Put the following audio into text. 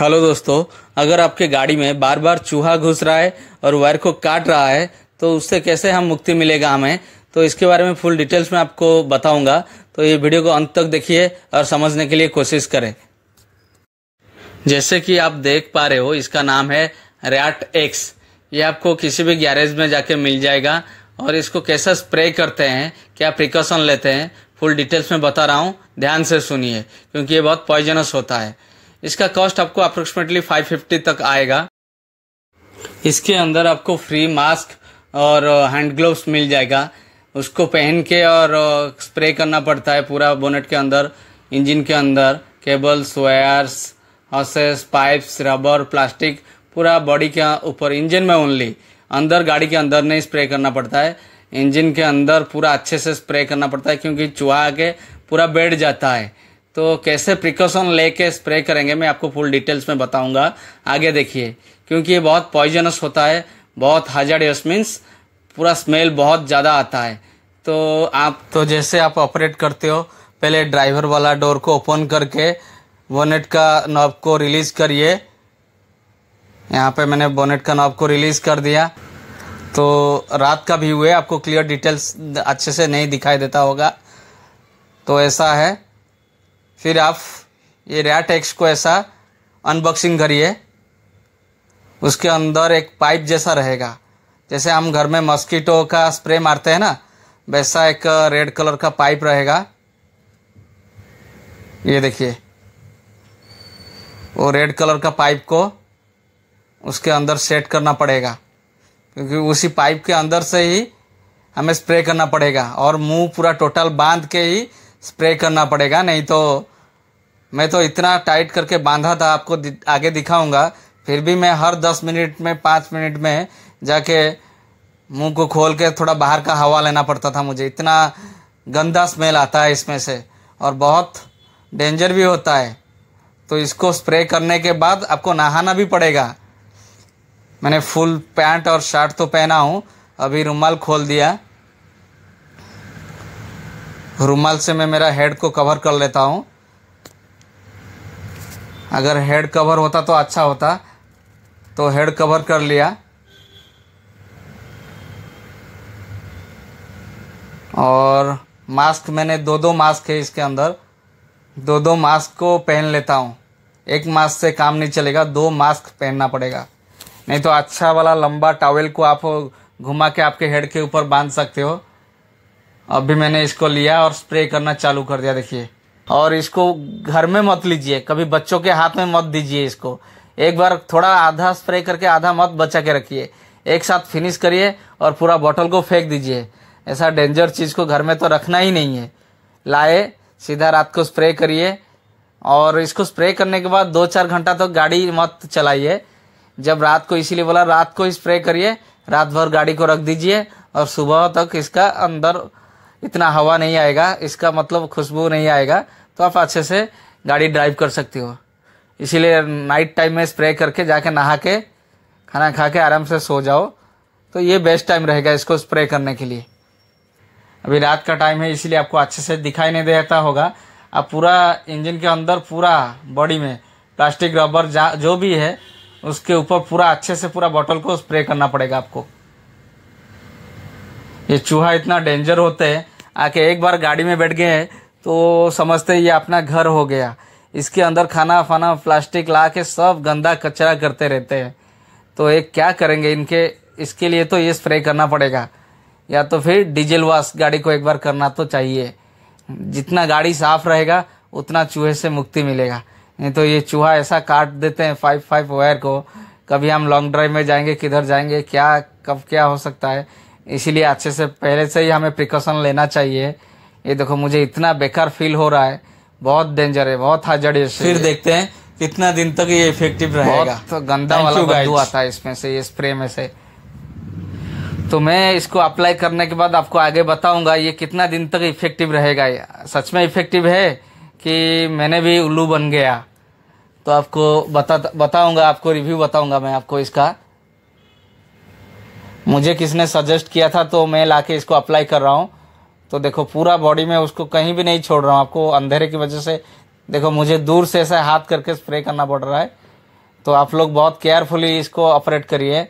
hello दोस्तों अगर आपके गाड़ी में बार बार चूहा घुस रहा है और वायर को काट रहा है तो उससे कैसे हम मुक्ति मिलेगा हमें तो इसके बारे में फुल डिटेल्स में आपको बताऊंगा तो ये वीडियो को अंत तक देखिए और समझने के लिए कोशिश करें जैसे कि आप देख पा रहे हो इसका नाम है रैट एक्स ये आपको किसी भी गैरेज में जाके मिल जाएगा और इसको कैसा स्प्रे करते हैं क्या प्रिकॉशन लेते हैं फुल डिटेल्स में बता रहा हूँ ध्यान से सुनिए क्योंकि ये बहुत पॉइजनस होता है इसका कॉस्ट आपको अप्रोक्सीमेटली 550 तक आएगा इसके अंदर आपको फ्री मास्क और हैंड uh, ग्लोव्स मिल जाएगा उसको पहन के और स्प्रे uh, करना पड़ता है पूरा बोनेट के अंदर इंजन के अंदर cables wires hoses pipes rubber plastic पूरा बॉडी के ऊपर इंजन में ओनली अंदर गाड़ी के अंदर नहीं स्प्रे करना पड़ता है इंजन के अंदर पूरा अच्छे से स्प्रे करना पड़ता है क्योंकि चूहा आके पूरा बैठ जाता है तो कैसे प्रिकॉशन लेके स्प्रे करेंगे मैं आपको फुल डिटेल्स में बताऊंगा आगे देखिए क्योंकि ये बहुत पॉइजनस होता है बहुत हजार मीन्स पूरा स्मेल बहुत ज़्यादा आता है तो आप तो जैसे आप ऑपरेट करते हो पहले ड्राइवर वाला डोर को ओपन करके बोनेट का नॉब को रिलीज़ करिए यहाँ पे मैंने बोनेट का नॉब को रिलीज़ कर दिया तो रात का व्यू है आपको क्लियर डिटेल्स अच्छे से नहीं दिखाई देता होगा तो ऐसा है फिर आप ये रैट एक्स को ऐसा अनबॉक्सिंग करिए उसके अंदर एक पाइप जैसा रहेगा जैसे हम घर में मस्कीटो का स्प्रे मारते हैं ना वैसा एक रेड कलर का पाइप रहेगा ये देखिए वो रेड कलर का पाइप को उसके अंदर सेट करना पड़ेगा क्योंकि उसी पाइप के अंदर से ही हमें स्प्रे करना पड़ेगा और मुंह पूरा टोटल बांध के ही स्प्रे करना पड़ेगा नहीं तो मैं तो इतना टाइट करके बांधा था आपको दि, आगे दिखाऊंगा फिर भी मैं हर दस मिनट में पाँच मिनट में जाके मुंह को खोल के थोड़ा बाहर का हवा लेना पड़ता था मुझे इतना गंदा स्मेल आता है इसमें से और बहुत डेंजर भी होता है तो इसको स्प्रे करने के बाद आपको नहाना भी पड़ेगा मैंने फुल पैंट और शर्ट तो पहना हूँ अभी रुमाल खोल दिया रुमाल से मैं मेरा हेड को कवर कर लेता हूँ अगर हेड कवर होता तो अच्छा होता तो हेड कवर कर लिया और मास्क मैंने दो दो मास्क है इसके अंदर दो दो मास्क को पहन लेता हूँ एक मास्क से काम नहीं चलेगा दो मास्क पहनना पड़ेगा नहीं तो अच्छा वाला लंबा टावेल को आप घुमा के आपके हेड के ऊपर बांध सकते हो अभी मैंने इसको लिया और स्प्रे करना चालू कर दिया देखिए और इसको घर में मत लीजिए कभी बच्चों के हाथ में मत दीजिए इसको एक बार थोड़ा आधा स्प्रे करके आधा मत बचा के रखिए एक साथ फिनिश करिए और पूरा बॉटल को फेंक दीजिए ऐसा डेंजर चीज़ को घर में तो रखना ही नहीं है लाए सीधा रात को स्प्रे करिए और इसको स्प्रे करने के बाद दो चार घंटा तो गाड़ी मत चलाइए जब रात को इसीलिए बोला रात को ही स्प्रे करिए रात भर गाड़ी को रख दीजिए और सुबह तक इसका अंदर इतना हवा नहीं आएगा इसका मतलब खुशबू नहीं आएगा तो आप अच्छे से गाड़ी ड्राइव कर सकती हो इसीलिए नाइट टाइम में स्प्रे करके जाके नहा के खाना खा के आराम से सो जाओ तो ये बेस्ट टाइम रहेगा इसको स्प्रे करने के लिए अभी रात का टाइम है इसीलिए आपको अच्छे से दिखाई नहीं देता होगा आप पूरा इंजन के अंदर पूरा बॉडी में प्लास्टिक रबर जो भी है उसके ऊपर पूरा अच्छे से पूरा बॉटल को स्प्रे करना पड़ेगा आपको ये चूहा इतना डेंजर होते हैं आके एक बार गाड़ी में बैठ गए हैं तो समझते ये अपना घर हो गया इसके अंदर खाना फाना प्लास्टिक ला के सब गंदा कचरा करते रहते हैं तो ये क्या करेंगे इनके इसके लिए तो ये स्प्रे करना पड़ेगा या तो फिर डीजल वॉश गाड़ी को एक बार करना तो चाहिए जितना गाड़ी साफ रहेगा उतना चूहे से मुक्ति मिलेगा नहीं तो ये चूहा ऐसा काट देते हैं फाइव फाइव वायर को कभी हम लॉन्ग ड्राइव में जाएंगे किधर जाएंगे क्या कब क्या हो सकता है इसीलिए अच्छे से पहले से ही हमें प्रिकॉशन लेना चाहिए ये देखो मुझे इतना बेकार फील हो रहा है बहुत डेंजर है बहुत हाजड़ है फिर देखते हैं कितना दिन तक ये इफेक्टिव रहेगा बहुत गंदा वाला बदबू आता है इसमें से ये स्प्रे में से तो मैं इसको अप्लाई करने के बाद आपको आगे बताऊंगा ये कितना दिन तक इफेक्टिव रहेगा सच में इफेक्टिव है कि मैंने भी उल्लू बन गया तो आपको बता बताऊंगा आपको रिव्यू बताऊंगा मैं आपको इसका मुझे किसने सजेस्ट किया था तो मैं लाके इसको अप्लाई कर रहा हूँ तो देखो पूरा बॉडी में उसको कहीं भी नहीं छोड़ रहा हूँ आपको अंधेरे की वजह से देखो मुझे दूर से ऐसा हाथ करके स्प्रे करना पड़ रहा है तो आप लोग बहुत केयरफुली इसको ऑपरेट करिए